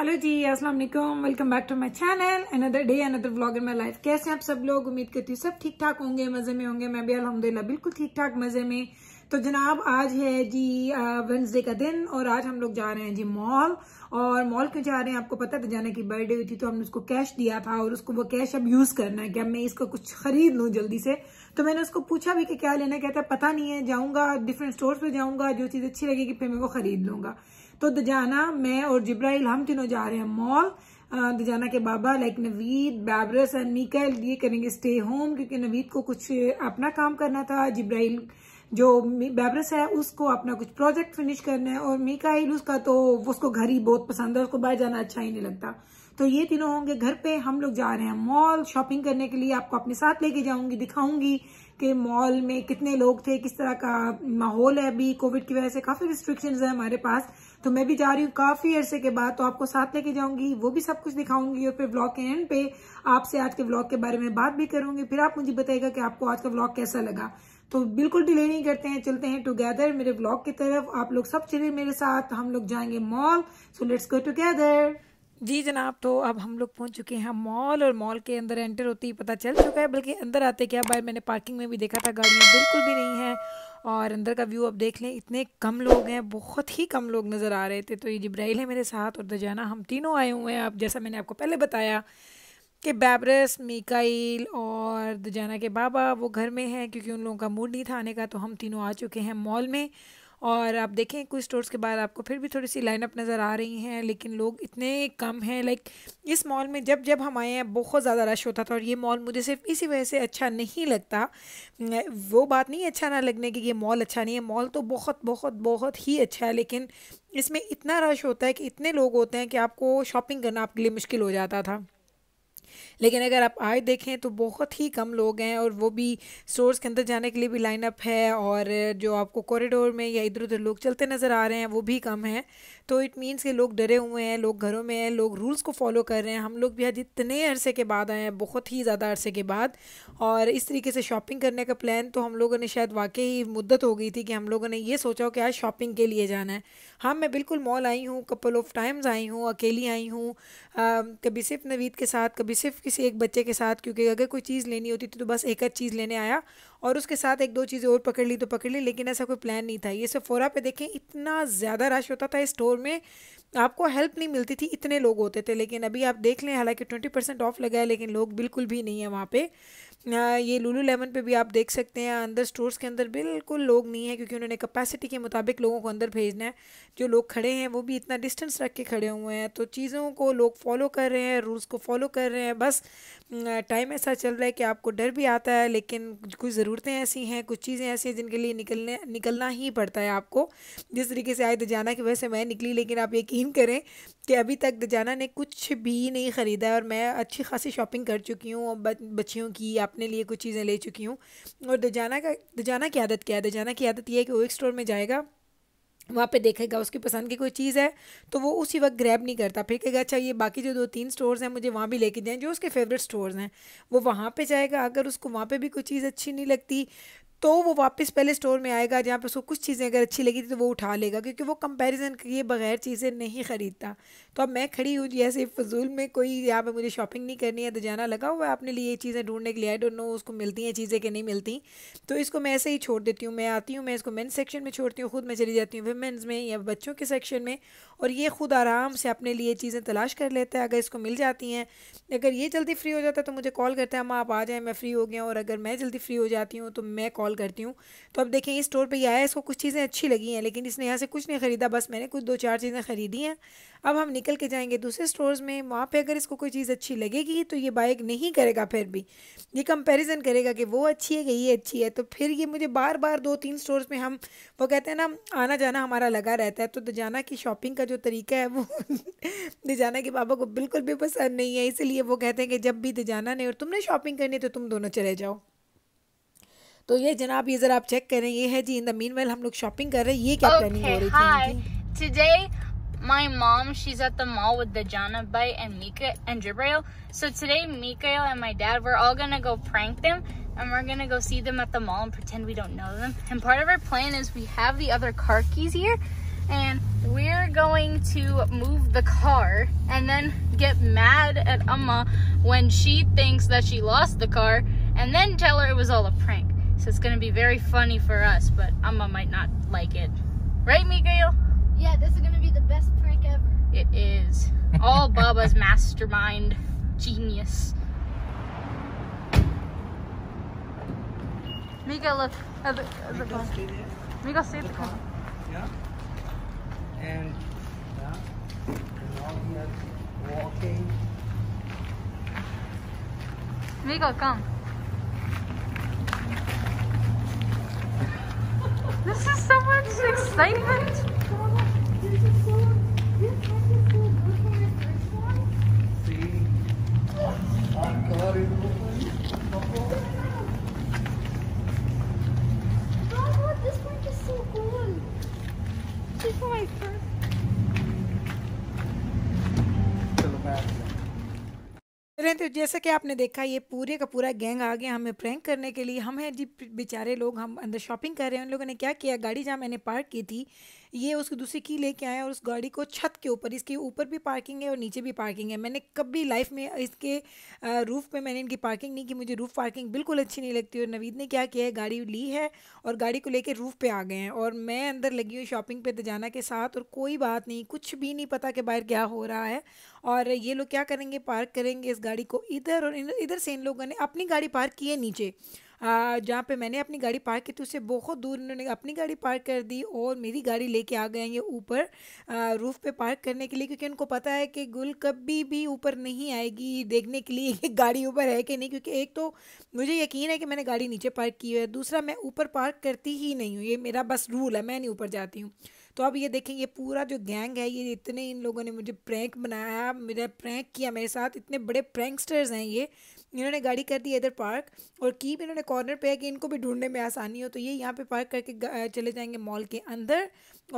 Hello ji अस्सलाम वालेकुम welcome back to my channel another day another vlog in my life कैसे हैं आप सब लोग उम्मीद करती हूँ सब ठीक ठाक होंगे मज़े में होंगे मैं भी अलहमदिल्ला बिल्कुल ठीक ठाक मज़े में तो जनाब आज है जी वेंसडे का दिन और आज हम लोग जा रहे हैं जी मॉल और मॉल क्यों जा रहे हैं आपको पता था जाना की बर्थडे हुई थी तो हमने उसको कैश दिया था और उसको वो कैश अब यूज़ करना है कि अब मैं इसको कुछ खरीद लूँ जल्दी से तो मैंने उसको पूछा भी कि क्या लेना कहता है पता नहीं है जाऊँगा डिफरेंट स्टोर पर जाऊंगा जो चीज़ अच्छी लगेगी फिर मैं वो खरीद लूंगा तो दजाना मैं और जिब्राइल हम तीनों जा रहे हैं मॉल दजाना के बाबा लाइक नवीद बैबरस एंड मीकल ये करेंगे स्टे होम क्योंकि नवीद को कुछ अपना काम करना था जिब्राइल जो बैबरस है उसको अपना कुछ प्रोजेक्ट फिनिश करना है और मीकाइल उसका तो उसको घर ही बहुत पसंद है उसको बाहर जाना अच्छा ही नहीं लगता तो ये तीनों होंगे घर पे हम लोग जा रहे हैं मॉल शॉपिंग करने के लिए आपको अपने साथ लेके जाऊंगी दिखाऊंगी कि मॉल में कितने लोग थे किस तरह का माहौल है अभी कोविड की वजह से काफी रिस्ट्रिक्शंस है हमारे पास तो मैं भी जा रही हूँ काफी अरसे के बाद तो आपको साथ लेके जाऊंगी वो भी सब कुछ दिखाऊंगी और फिर ब्लॉग के एंड पे आपसे आज के ब्लॉग के बारे में बात भी करूंगी फिर आप मुझे बताएगा कि आपको आज का ब्लॉग कैसा लगा तो बिल्कुल डिले नहीं करते हैं चलते हैं टुगेदर मेरे ब्लॉग की तरफ आप लोग सब चलिए मेरे साथ हम लोग जाएंगे mall so let's go together जी जनाब तो अब हम लोग पहुंच चुके हैं मॉल और मॉल के अंदर एंटर होती ही पता चल चुका है बल्कि अंदर आते क्या भाई मैंने पार्किंग में भी देखा था गाड़ियाँ बिल्कुल भी नहीं है और अंदर का व्यू आप देख लें इतने कम लोग हैं बहुत ही कम लोग नज़र आ रहे थे तो ये जब्राइल है मेरे साथ और दजाना हम तीनों आए हुए हैं आप जैसा मैंने आपको पहले बताया कि बैबरस मिकाइल और दजाना के बाबा वो घर में हैं क्योंकि उन लोगों का मूड नहीं था आने का तो हम तीनों आ चुके हैं मॉल में और आप देखें कुछ स्टोर्स के बाद आपको फिर भी थोड़ी सी लाइनअप नज़र आ रही हैं लेकिन लोग इतने कम हैं लाइक इस मॉल में जब जब हम आए हैं बहुत ज़्यादा रश होता था और ये मॉल मुझे सिर्फ इसी वजह से अच्छा नहीं लगता वो बात नहीं अच्छा ना लगने की ये मॉल अच्छा नहीं है मॉल तो बहुत बहुत बहुत ही अच्छा है लेकिन इसमें इतना रश होता है कि इतने लोग होते हैं कि आपको शॉपिंग करना आपके लिए मुश्किल हो जाता था लेकिन अगर आप आज देखें तो बहुत ही कम लोग हैं और वो भी स्टोर्स के अंदर जाने के लिए भी लाइनअप है और जो आपको कॉरिडोर में या इधर उधर लोग चलते नज़र आ रहे हैं वो भी कम है तो इट मीन्स कि लोग डरे हुए हैं लोग घरों में हैं लोग रूल्स को फॉलो कर रहे हैं हम लोग भी आज इतने अरसे के बाद आए हैं बहुत ही ज़्यादा अरसे के बाद और इस तरीके से शॉपिंग करने का प्लान तो हम लोगों ने शायद वाकई मुद्दत हो गई थी कि हम लोगों ने ये सोचा हो कि आज शॉपिंग के लिए जाना है हाँ मैं बिल्कुल मॉल आई हूँ कपल ऑफ टाइम्स आई हूँ अकेली आई हूँ कभी सिर्फ नवीद के साथ कभी सिर्फ किसी एक बच्चे के साथ क्योंकि अगर कोई चीज़ लेनी होती थी तो बस एक चीज़ लेने आया और उसके साथ एक दो चीज़ें और पकड़ ली तो पकड़ ली लेकिन ऐसा कोई प्लान नहीं था ये सफोरा पे देखें इतना ज़्यादा रश होता था इस स्टोर में आपको हेल्प नहीं मिलती थी इतने लोग होते थे लेकिन अभी आप देख लें हालांकि ट्वेंटी परसेंट ऑफ लगा है लेकिन लोग बिल्कुल भी नहीं है वहाँ पर ये लूलू लेमन पे भी आप देख सकते हैं अंदर स्टोर्स के अंदर बिल्कुल लोग नहीं है क्योंकि उन्होंने कैपेसिटी के मुताबिक लोगों को अंदर भेजना है जो लोग खड़े हैं वो भी इतना डिस्टेंस रख के खड़े हुए हैं तो चीज़ों को लोग फॉलो कर रहे हैं रूल्स को फॉलो कर रहे हैं बस टाइम ऐसा चल रहा है कि आपको डर भी आता है लेकिन कुछ ज़रूरतें ऐसी हैं कुछ चीज़ें ऐसी हैं जिनके लिए निकलने निकलना ही पड़ता है आपको जिस तरीके से आए दजाना की वजह से मैं निकली लेकिन आप यकीन करें कि अभी तक दजाना ने कुछ भी नहीं ख़रीदा और मैं अच्छी खासी शॉपिंग कर चुकी हूँ बच्चियों की आप अपने लिए कुछ चीज़ें ले चुकी हूँ और दुजाना का दुजाना की आदत क्या है दुजाना की आदत यह है कि वो एक स्टोर में जाएगा वहाँ पे देखेगा उसकी पसंद की कोई चीज़ है तो वो उसी वक्त ग्रैब नहीं करता फिर कहेगा अच्छा ये बाकी जो दो तीन स्टोर्स हैं मुझे वहाँ भी लेके दें जो उसके फेवरेट स्टोर्स हैं वो वहाँ पे जाएगा अगर उसको वहाँ पे भी कोई चीज़ अच्छी नहीं लगती तो वो वापस पहले स्टोर में आएगा जहाँ पर उसको कुछ चीज़ें अगर अच्छी लगी थी तो वो उठा लेगा क्योंकि वो कंपैरिजन किए बगैर चीज़ें नहीं ख़रीदता तो अब मैं खड़ी हूँ जैसे फजूल में कोई यहाँ पर मुझे शॉपिंग नहीं करनी है तो जाना लगा हुआ है अपने लिए ये चीज़ें ढूंढने के लिए आई डोंट नो उसको मिलती हैं चीज़ें कि नहीं मिलती तो इसको मैं ऐसे ही छोड़ देती हूँ मैं आती हूँ मैं इसको मेन सेक्शन में छोड़ती हूँ खुद मैं चली जाती हूँ वेमेंस में या बच्चों के सेक्शन में और ये खुद आराम से अपने लिए चीज़ें तलाश कर लेता है अगर इसको मिल जाती हैं अगर ये जल्दी फ्री हो जाता है तो मुझे कॉल करता है अम्मा आप आ जाएँ मैं फ्री हो गया और अगर मैं जल्दी फ्री हो जाती हूँ तो मैं कॉल हॉल करती हूँ तो अब देखें ये स्टोर पे आया इसको कुछ चीज़ें अच्छी लगी हैं लेकिन इसने यहाँ से कुछ नहीं ख़रीदा बस मैंने कुछ दो चार चीज़ें ख़रीदी हैं अब हम निकल के जाएंगे दूसरे स्टोर्स में वहाँ पर अगर इसको कोई चीज़ अच्छी लगेगी तो ये बाइक नहीं करेगा फिर भी ये कंपेरिजन करेगा कि वो अच्छी है कि ये अच्छी है तो फिर ये मुझे बार बार दो तीन स्टोर्स में हम वो कहते हैं ना आना जाना हमारा लगा रहता है तो दजाना की शॉपिंग का जो तरीका है वो दजाना के पापा को बिल्कुल भी पसंद नहीं है इसीलिए वो कहते हैं कि जब भी दजाना नहीं और तुमने शॉपिंग करनी है तो तुम दोनों चले जाओ तो ये जनाब ये जरा आप चेक करें ये है जी इन द मीन हम लोग शॉपिंग कर रहे हैं ये क्या okay, प्लानिंग हो रही hi. Today, My mom, she's at the mall with Dajana Bai and Mika and Jibrail. So today, Mika and my dad, we're all gonna go prank them and we're gonna go see them at the mall and pretend we don't know them. And part of our plan is we have the other car keys here and we're going to move the car and then get mad at Amma when she thinks that she lost the car and then tell her it was all a prank. So it's going to be very funny for us, but Amma might not like it. Right, Miguel? Yeah, this is going to be the best prank ever. It is. All Baba's mastermind genius. Miguel, look. At the, at the Miguel, stay there. Miguel, stay at the, the car. Yeah. And, yeah. And all here, walking. Miguel, come. This is so much excitement. Oh, this park is so cool. This is my first. चलें तो जैसे कि आपने देखा ये पूरे का पूरा गैंग आ गया हमें प्रैंक करने के लिए हम हैं जी बेचारे लोग हम अंदर शॉपिंग कर रहे हैं उन लोगों ने क्या किया गाड़ी जहाँ मैंने पार्क की थी ये उसकी दूसरी की लेके आए और उस गाड़ी को छत के ऊपर इसके ऊपर भी पार्किंग है और नीचे भी पार्किंग है मैंने कभी लाइफ में इसके रूफ़ पे मैंने इनकी पार्किंग नहीं की मुझे रूफ़ पार्किंग बिल्कुल अच्छी नहीं लगती और नवीद ने क्या किया है गाड़ी ली है और गाड़ी को लेकर रूफ़ पर आ गए हैं और मैं अंदर लगी हुई शॉपिंग पे जाना के साथ और कोई बात नहीं कुछ भी नहीं पता कि बाहर क्या हो रहा है और ये लोग क्या करेंगे पार्क करेंगे इस गाड़ी को इधर और इधर से इन लोगों ने अपनी गाड़ी पार्क की है नीचे जहाँ पे मैंने अपनी गाड़ी पार्क की थी उससे बहुत दूर इन्होंने अपनी गाड़ी पार्क कर दी और मेरी गाड़ी लेके आ गए ये ऊपर रूफ़ पे पार्क करने के लिए क्योंकि उनको पता है कि गुल कभी भी ऊपर नहीं आएगी देखने के लिए कि गाड़ी ऊपर है कि नहीं क्योंकि एक तो मुझे यकीन है कि मैंने गाड़ी नीचे पार्क की है दूसरा मैं ऊपर पार्क करती ही नहीं हूँ ये मेरा बस रूल है मैं नहीं ऊपर जाती हूँ तो अब ये देखें ये पूरा जो गैंग है ये इतने इन लोगों ने मुझे प्रैंक बनाया मेरा प्रैंक किया मेरे साथ इतने बड़े प्रैंकस्टर्स हैं ये इन्होंने गाड़ी कर दी इधर पार्क और कीप इन्होंने कॉर्नर पे है कि इनको भी ढूंढने में आसानी हो तो ये यहाँ पे पार्क करके चले जाएंगे मॉल के अंदर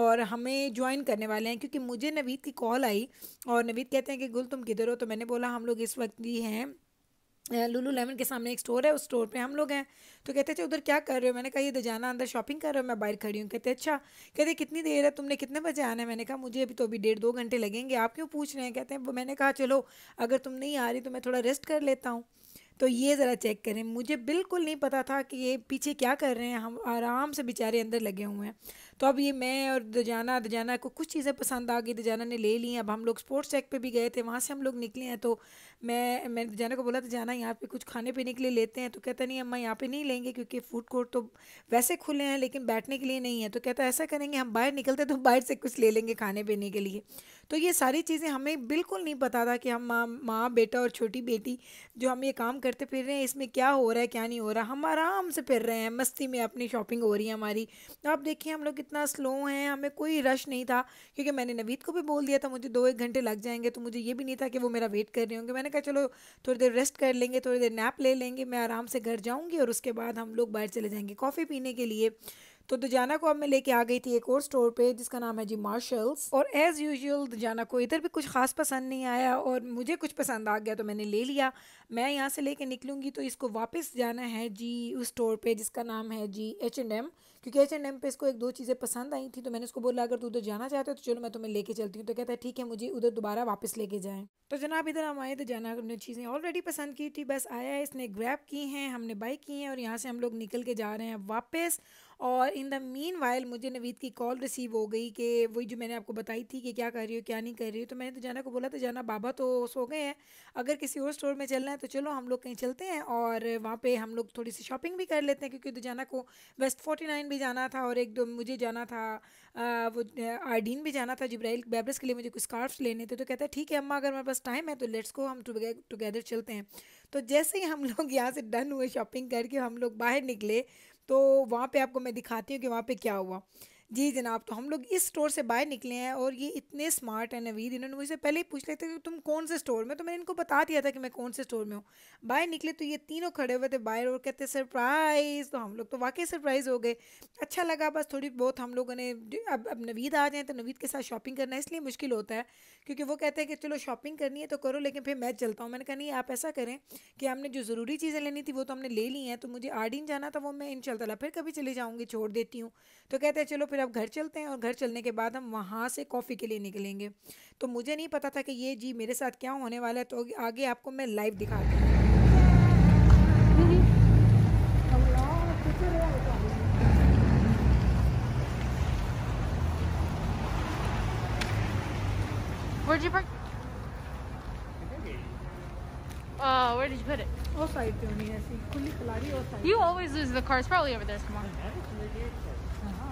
और हमें ज्वाइन करने वाले हैं क्योंकि मुझे नवीद की कॉल आई और नवीद कहते हैं कि गुल तुम किधर हो तो मैंने बोला हम लोग इस वक्त भी हैं लुलू लेमन के सामने एक स्टोर है उस स्टोर पे हम लोग हैं तो कहते अच्छा उधर क्या कर रहे हो मैंने कहा ये तो जाना अंदर शॉपिंग कर रहे हो मैं बाहर खड़ी हूँ कहते अच्छा कहते कितनी देर है तुमने कितने बजे आना है मैंने कहा मुझे अभी तो अभी डेढ़ दो घंटे लगेंगे आप क्यों पूछ रहे हैं कहते हैं मैंने कहा चलो अगर तुम नहीं आ रही तो मैं थोड़ा रेस्ट कर लेता हूँ तो ये ज़रा चेक करें मुझे बिल्कुल नहीं पता था कि ये पीछे क्या कर रहे हैं हम आराम से बेचारे अंदर लगे हुए हैं तो अब ये मैं और दजाना दजाना को कुछ चीज़ें पसंद आ गई दजाना ने ले ली अब हम लोग स्पोर्ट्स चेक पे भी गए थे वहाँ से हम लोग निकले हैं तो मैं मैंने दजाना को बोला दजाना यहाँ पे कुछ खाने पीने के लिए लेते हैं तो कहता नहीं अम्मा यहाँ पर नहीं लेंगे क्योंकि फूड कोर्ट तो वैसे खुले हैं लेकिन बैठने के लिए नहीं है तो कहता ऐसा करेंगे हम बाहर निकलते तो बाहर से कुछ ले लेंगे खाने पीने के लिए तो ये सारी चीज़ें हमें बिल्कुल नहीं पता था कि हम माँ माँ बेटा और छोटी बेटी जो हम ये काम करते फिर रहे हैं इसमें क्या हो रहा है क्या नहीं हो रहा हम आराम से फिर रहे हैं मस्ती में अपनी शॉपिंग हो रही है हमारी तो आप देखिए हम लोग कितना स्लो हैं हमें कोई रश नहीं था क्योंकि मैंने नवीद को भी बोल दिया था मुझे दो एक घंटे लग जाएंगे तो मुझे ये भी नहीं था कि वो मेरा वेट कर रहे होंगे मैंने कहा चलो थोड़ी देर रेस्ट कर लेंगे थोड़ी देर नैप ले लेंगे मैं आराम से घर जाऊँगी और उसके बाद हम लोग बाहर चले जाएँगे कॉफ़ी पीने के लिए तो दुजाना को अब मैं लेके आ गई थी एक और स्टोर पे जिसका नाम है जी मार्शल्स और एज यूजल दुजाना को इधर भी कुछ खास पसंद नहीं आया और मुझे कुछ पसंद आ गया तो मैंने ले लिया मैं यहाँ से लेके निकलूंगी तो इसको वापस जाना है जी उस स्टोर पे जिसका नाम है जी एच एंड एम क्योंकि एच एंड एम पे इसको एक दो चीज़ें पसंद आई थी तो मैंने उसको बोला अगर तू उधर जाना चाहते हो तो चलो मैं तुम्हें लेके चलती हूँ तो कहता है ठीक है मुझे उधर दोबारा वापस लेके जाएँ तो जनाब इधर हम आए तो जाना हमने चीज़ें ऑलरेडी पसंद की थी बस आया है इसने ग्रैप की हैं हमने बाइक की हैं और यहाँ से हम लोग निकल के जा रहे हैं वापस और इन द मीन वाइल मुझे नवीद की कॉल रिसीव हो गई कि वही जो मैंने आपको बताई थी कि क्या कर रही हो क्या नहीं कर रही हो तो मैंने तो जाना को बोला तो जाना बाबा तो सो गए हैं अगर किसी और स्टोर में चलना है तो चलो हम लोग कहीं चलते हैं और वहाँ पर हम लोग थोड़ी सी शॉपिंग भी कर लेते हैं क्योंकि जाना को वेस्ट फोर्टी नाइन भी जाना था और एक दो मुझे जाना था वो आर्डीन भी जाना था जब्राइल बेबरस के लिए मुझे कुछ स्कार्फ्स लेने थे तो कहते हैं ठीक है अम्मा अगर हमारे पास टाइम है तो लेट्स को हम टुगेदर चलते हैं तो जैसे ही हम लोग यहाँ से डन हुए शॉपिंग करके हम लोग बाहर निकले तो वहाँ पे आपको मैं दिखाती हूँ कि वहाँ पे क्या हुआ जी जनाब तो हम लोग इस स्टोर से बाहर निकले हैं और ये इतने स्मार्ट हैं नवीद इन्होंने मुझसे पहले ही पूछ लेते थे तुम कौन से स्टोर में तो मैंने इनको बता दिया था कि मैं कौन से स्टोर में हूँ बाहर निकले तो ये तीनों खड़े हुए थे बाहर और कहते सरप्राइज़ तो हम लोग तो वाकई सरप्राइज़ हो गए अच्छा लगा बस थोड़ी बहुत हम लोगों ने अब अब नवीद आ जाए तो नवीद के साथ शॉपिंग करना इसलिए मुश्किल होता है क्योंकि वो कहते हैं कि चलो शॉपिंग करनी है तो करो लेकिन फिर मैं चलता हूँ मैंने कहा नहीं आप ऐसा करें कि हमने जो ज़रूरी चीज़ें लेनी थी वो तो हमने ले ली हैं तो मुझे आर्डिन जाना था वो मैं इन फिर कभी चली जाऊँगी छोड़ देती हूँ तो कहते हैं चलो फिर अब घर चलते हैं और घर चलने के बाद हम वहाँ से कॉफ़ी के लिए निकलेंगे तो मुझे नहीं पता था कि ये जी मेरे साथ क्या होने वाला है तो आगे आपको मैं लाइव दिखा दूँ Where'd you park? Uh, where did you put it? Oh, sorry, Tony. I see. Kuli, Kalari, oh, sorry. You always lose the car. It's probably over there. Uh huh.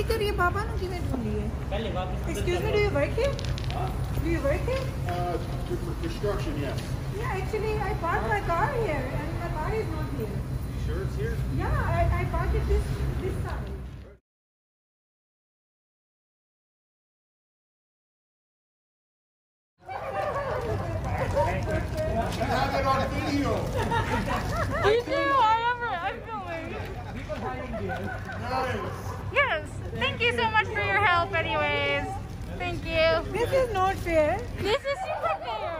Excuse me, ਬਾਬਾ ਨੂੰ ਕਿਵੇਂ here? Do ਪਹਿਲੇ ਵਾਪਸ excuse me do you work here do you work here construction yes Yeah, actually, I parked my car here, and my car is not here. You sure it's here? Yeah, I, I parked it this this time. You do. I am I'm filming. nice. Thank you so much for your help anyways. Thank you. This is not fair. This is super fair.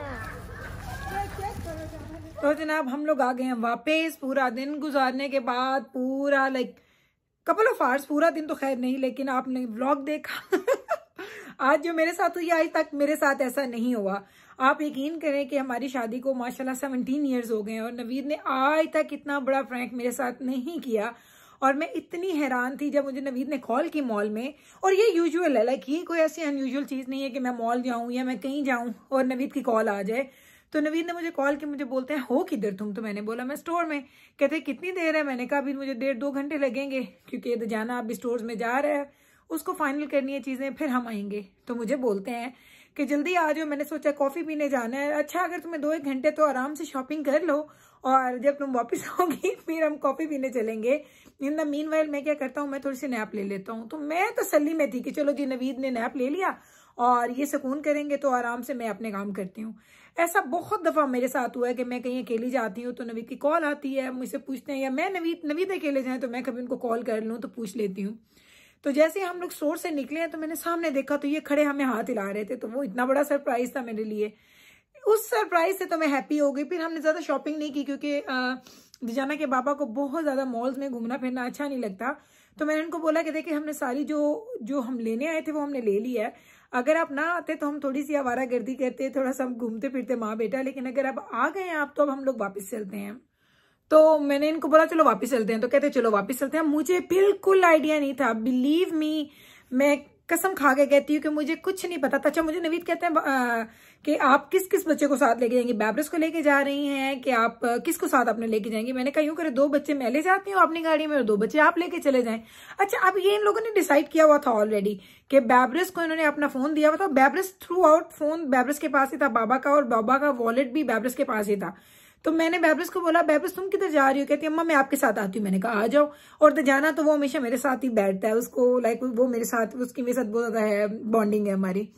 तो जनाब हम लोग आ गए हैं वापस पूरा दिन गुजारने के बाद पूरा लाइक कपल ऑफ आवर्स पूरा दिन तो खैर नहीं लेकिन आपने व्लॉग देखा आज जो मेरे साथ हुई आज तक मेरे साथ ऐसा नहीं हुआ आप यकीन करें कि हमारी शादी को माशाल्लाह 17 इयर्स हो गए हैं और नवीर ने आज तक इतना बड़ा फ्रैंक मेरे साथ नहीं किया और मैं इतनी हैरान थी जब मुझे नवीद ने कॉल की मॉल में और ये यूजुअल है लाइक ये कोई ऐसी अनयूजल चीज़ नहीं है कि मैं मॉल जाऊँ या मैं कहीं जाऊँ और नवीद की कॉल आ जाए तो नवीद ने मुझे कॉल की मुझे बोलते हैं हो किधर तुम तो मैंने बोला मैं स्टोर में कहते कितनी देर है मैंने कहा अभी मुझे डेढ़ दो घंटे लगेंगे क्योंकि तो जाना अभी स्टोर में जा रहा है उसको फाइनल करनी है चीज़ें फिर हम आएंगे तो मुझे बोलते हैं कि जल्दी आ जाओ मैंने सोचा कॉफ़ी पीने जाना है अच्छा अगर तुम्हें दो एक घंटे तो आराम से शॉपिंग कर लो और जब तुम वापस आओगी फिर हम कॉफ़ी पीने चलेंगे इन द मीन वाइल मैं क्या करता हूँ मैं थोड़ी सी नैप ले लेता हूँ तो मैं तसली तो में थी कि चलो जी नवीद ने नैप ले लिया और ये सुकून करेंगे तो आराम से मैं अपने काम करती हूँ ऐसा बहुत दफ़ा मेरे साथ हुआ है कि मैं कहीं अकेली जाती हूँ तो नवीद की कॉल आती है मुझसे पूछते हैं या मैं नवीद नवीद अकेले जाएँ तो मैं कभी उनको कॉल कर लूँ तो पूछ लेती हूँ तो जैसे हम लोग शोर से निकले हैं तो मैंने सामने देखा तो ये खड़े हमें हाथ हिला रहे थे तो वो इतना बड़ा सरप्राइज था मेरे लिए उस सरप्राइज से तो मैं हैप्पी हो गई फिर हमने ज़्यादा शॉपिंग नहीं की क्योंकि दिजाना के बाबा को बहुत ज़्यादा मॉल्स में घूमना फिरना अच्छा नहीं लगता तो मैंने उनको बोला कि देखिए हमने सारी जो जो हम लेने आए थे वो हमने ले लिया है अगर आप ना आते तो हम थोड़ी सी आवारा गर्दी करते थोड़ा सा हम घूमते फिरते माँ बेटा लेकिन अगर आप आ गए हैं आप तो अब हम लोग वापस चलते हैं तो मैंने इनको बोला चलो वापस चलते हैं तो कहते चलो वापस चलते हैं मुझे बिल्कुल आइडिया नहीं था बिलीव मी मैं कसम खा के कहती हूँ कि मुझे कुछ नहीं पता था अच्छा मुझे नवीद कहते हैं कि आप किस किस बच्चे को साथ लेके जाएंगे बैबरस को लेके जा रही हैं कि आप किसको साथ अपने लेके जाएंगे मैंने कहा यूं करे दो बच्चे मैं ले जाती हूँ अपनी गाड़ी में और दो बच्चे आप लेके चले जाएं अच्छा अब ये इन लोगों ने डिसाइड किया हुआ था ऑलरेडी कि बैबरस को इन्होंने अपना फोन दिया हुआ था बैबरस थ्रू आउट फोन बैबरस के पास ही था बाबा का और बाबा का वॉलेट भी बैबरस के पास ही था तो मैंने बैबरस को बोला बैबरस तुम किधर जा रही हो कहती अम्मा मैं आपके साथ आती हूँ मैंने कहा आ जाओ और तो जाना तो वो हमेशा मेरे साथ ही बैठता है उसको लाइक वो मेरे साथ उसकी मेरे साथ बहुत ज्यादा है बॉन्डिंग है हमारी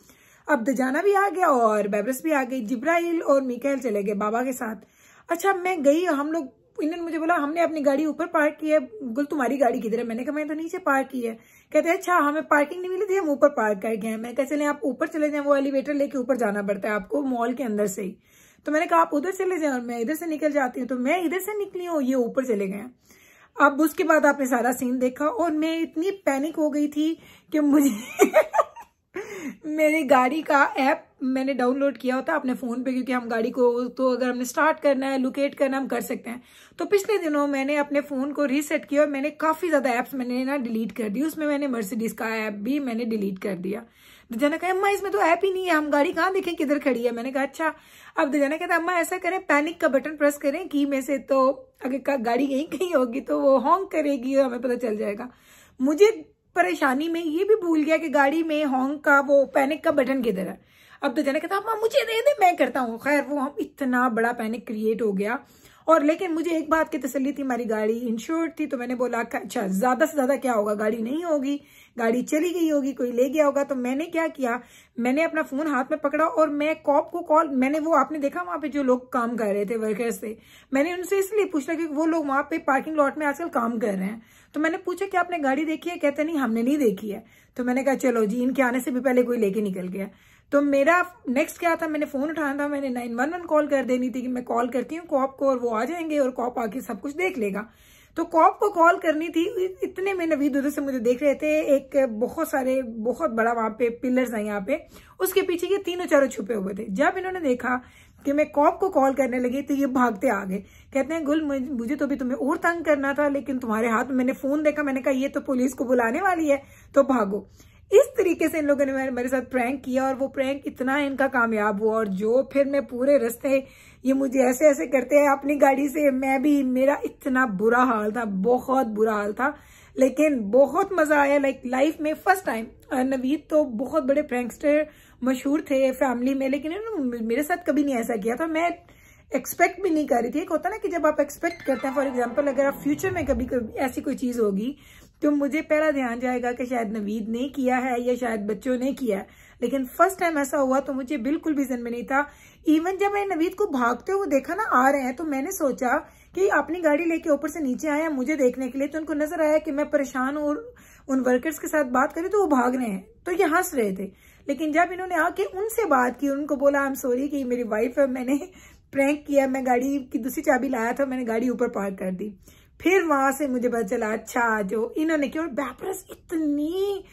अब दजाना भी आ गया और बेबरस भी आ गई जिब्राइल और मिकैल चले गए बाबा के साथ अच्छा मैं गई हम लोग इन्होंने मुझे बोला हमने अपनी गाड़ी ऊपर पार्क की है गुल तुम्हारी गाड़ी किधर है मैंने कहा मैंने तो नीचे पार्क की है कहते हैं अच्छा हमें पार्किंग नहीं मिली थी हम ऊपर पार्क कर गए हैं मैं कह चले आप ऊपर चले जाए वो एलिवेटर लेके ऊपर जाना पड़ता है आपको मॉल के अंदर से ही तो मैंने कहा आप उधर चले जाए और मैं इधर से निकल जाती हूँ तो मैं इधर से निकली हूँ ये ऊपर चले गए अब उसके बाद आपने सारा सीन देखा और मैं इतनी पैनिक हो गई थी कि मुझे मेरी गाड़ी का ऐप मैंने डाउनलोड किया होता अपने फ़ोन पे क्योंकि हम गाड़ी को तो अगर हमने स्टार्ट करना है लोकेट करना हम कर सकते हैं तो पिछले दिनों मैंने अपने फ़ोन को रीसेट किया और मैंने काफ़ी ज़्यादा ऐप्स मैंने ना डिलीट कर दी उसमें मैंने मर्सिडीज़ का ऐप भी मैंने डिलीट कर दिया दजाना तो कहा अम्मा इसमें तो ऐप ही नहीं है हम गाड़ी कहाँ देखें किधर खड़ी है मैंने कहा अच्छा अब दजाना तो कहता अम्मा ऐसा करें पैनिक का बटन प्रेस करें की में से तो अगर गाड़ी यहीं कहीं होगी तो वो हॉन्ग करेगी और हमें पता चल जाएगा मुझे परेशानी में ये भी भूल गया कि गाड़ी में हॉन्ग का वो पैनिक का बटन किधर है अब तो जाने कहता माँ मुझे दे दे मैं करता हूँ खैर वो हम इतना बड़ा पैनिक क्रिएट हो गया और लेकिन मुझे एक बात की तसली थी हमारी गाड़ी इंश्योर्ड थी तो मैंने बोला अच्छा ज़्यादा से ज़्यादा क्या होगा गाड़ी नहीं होगी गाड़ी चली गई होगी कोई ले गया होगा तो मैंने क्या किया मैंने अपना फोन हाथ में पकड़ा और मैं कॉप को कॉल मैंने वो आपने देखा वहां पे जो लोग काम कर रहे थे वर्कर्स से मैंने उनसे इसलिए पूछा क्योंकि वो लोग वहां पे पार्किंग लॉट में आजकल काम कर रहे हैं तो मैंने पूछा कि आपने गाड़ी देखी है कहते नहीं हमने नहीं देखी है तो मैंने कहा चलो जी इनके आने से भी पहले कोई लेके निकल गया तो मेरा नेक्स्ट क्या था मैंने फोन उठाना था मैंने नाइन वन वन कॉल कर देनी थी कि मैं कॉल करती हूँ कॉप को और वो आ जाएंगे और कॉप आके सब कुछ देख लेगा तो कॉप को कॉल करनी थी इतने में नवीद उधर से मुझे देख रहे थे एक बहुत सारे बहुत बड़ा वहां पे पिलर्स है यहाँ पे उसके पीछे ये तीनों चारों छुपे हुए थे जब इन्होंने देखा कि मैं कॉप को कॉल करने लगी तो ये भागते आ गए कहते हैं गुल मुझे तो भी तुम्हें और तंग करना था लेकिन तुम्हारे हाथ में मैंने फोन देखा मैंने कहा ये तो पुलिस को बुलाने वाली है तो भागो इस तरीके से इन लोगों ने मेरे साथ प्रैंक किया और वो प्रैंक इतना इनका कामयाब हुआ और जो फिर मैं पूरे रस्ते ये मुझे ऐसे ऐसे करते हैं अपनी गाड़ी से मैं भी मेरा इतना बुरा हाल था बहुत बुरा हाल था लेकिन बहुत मज़ा आया लाइक लाइफ में फर्स्ट टाइम नवीद तो बहुत बड़े प्रैंकस्टर मशहूर थे फैमिली में लेकिन इन्होंने मेरे साथ कभी नहीं ऐसा किया था मैं एक्सपेक्ट भी नहीं कर रही थी एक होता ना कि जब आप एक्सपेक्ट करते हैं फॉर एग्जांपल अगर आप फ्यूचर में कभी कभी ऐसी कोई चीज़ होगी तो मुझे पहला ध्यान जाएगा कि शायद नवीद ने किया है या शायद बच्चों ने किया है लेकिन फर्स्ट टाइम ऐसा हुआ तो मुझे बिल्कुल भी जन्म नहीं था इवन जब मैं नवीद को भागते हुए देखा ना आ रहे हैं तो मैंने सोचा कि अपनी गाड़ी लेके ऊपर से नीचे आए हैं मुझे देखने के लिए तो उनको नजर आया कि मैं परेशान हूँ और उन वर्कर्स के साथ बात करी तो वो भाग रहे हैं तो ये हंस रहे थे लेकिन जब इन्होंने आके उनसे बात की उनको बोला आई एम सॉरी कि मेरी वाइफ है मैंने प्रैंक किया मैं गाड़ी की दूसरी चाबी लाया था मैंने गाड़ी ऊपर पार्क कर दी फिर वहां से मुझे पता चला अच्छा जो इन्होंने क्यों बैपरस इतनी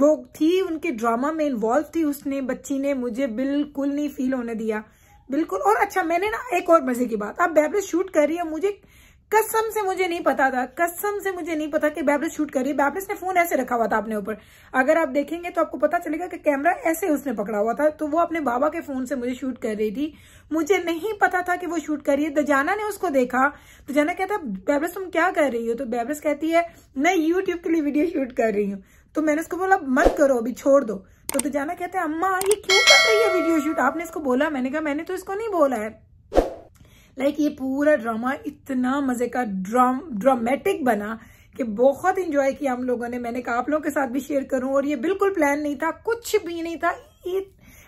वो थी उनके ड्रामा में इन्वॉल्व थी उसने बच्ची ने मुझे बिल्कुल नहीं फील होने दिया बिल्कुल और अच्छा मैंने ना एक और मजे की बात अब बैपरस शूट कर रही है मुझे कसम से मुझे नहीं पता था कसम से मुझे नहीं पता कि बैबलेस शूट करिए बैबलेस ने फोन ऐसे रखा हुआ था अपने ऊपर अगर आप देखेंगे तो आपको पता चलेगा कि कैमरा ऐसे उसने पकड़ा हुआ था तो वो अपने बाबा के फोन से मुझे शूट कर रही थी मुझे नहीं पता था कि वो शूट कर रही है दजाना ने उसको देखा दजाना कहता बैबलेस तुम क्या कर रही हो तो बैबलेस कहती है मैं यूट्यूब के लिए वीडियो शूट कर रही हूँ तो मैंने उसको बोला मत करो अभी छोड़ दो तो दजाना कहते हैं अम्मा ये क्यों कर रही है वीडियो शूट आपने इसको बोला मैंने कहा मैंने तो इसको नहीं बोला है लाइक ये पूरा ड्रामा इतना मज़े का ड्राम ड्रामेटिक बना कि बहुत इंजॉय किया हम लोगों ने मैंने कहा आप लोगों के साथ भी शेयर करूं और ये बिल्कुल प्लान नहीं था कुछ भी नहीं था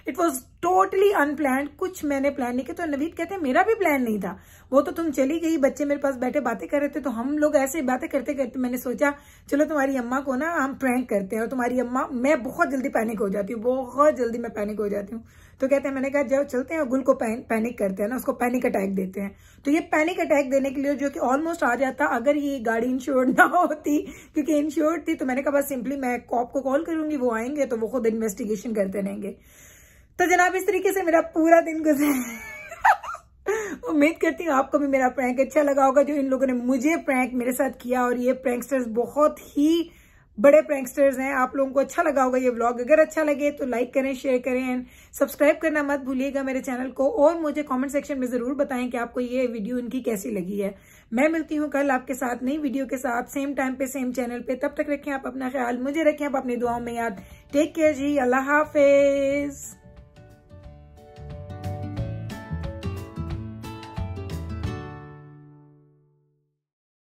इट वॉज टोटली अनप्लान कुछ मैंने प्लान नहीं किया तो नवीद कहते हैं मेरा भी प्लान नहीं था वो तो तुम चली गई बच्चे मेरे पास बैठे बातें कर रहे थे तो हम लोग ऐसे बातें करते करते मैंने सोचा चलो तुम्हारी अम्मा को ना हम प्रैंक करते हैं और तुम्हारी अम्मा मैं बहुत जल्दी पैनिक हो जाती हूँ बहुत जल्दी मैं पैनिक हो जाती हूँ तो कहते हैं मैंने कहा जब चलते हैं गुल को पैन, पैनिक करते हैं ना उसको पैनिक अटैक देते हैं तो ये पैनिक अटैक देने के लिए जो कि ऑलमोस्ट आ जाता अगर ये गाड़ी इंश्योर्ड ना होती क्योंकि इंश्योर्ड थी तो मैंने कहा बस सिंपली मैं कॉप को कॉल करूंगी वो आएंगे तो वो खुद इन्वेस्टिगेशन करते रहेंगे तो जनाब इस तरीके से मेरा पूरा दिन गुजर उम्मीद करती हूँ आपको भी मेरा प्रैंक अच्छा लगा होगा जो इन लोगों ने मुझे प्रैंक मेरे साथ किया और ये प्रैंकस्टर्स बहुत ही बड़े प्रैंकस्टर्स हैं आप लोगों को अच्छा लगा होगा ये व्लॉग अगर अच्छा लगे तो लाइक करें शेयर करें एंड सब्सक्राइब करना मत भूलिएगा मेरे चैनल को और मुझे कमेंट सेक्शन में ज़रूर बताएं कि आपको ये वीडियो इनकी कैसी लगी है मैं मिलती हूँ कल आपके साथ नई वीडियो के साथ सेम टाइम पे सेम चैनल पे तब तक रखें आप अपना ख्याल मुझे रखें आप अपनी दुआओं में याद टेक केयर जी अल्लाह हाफिज़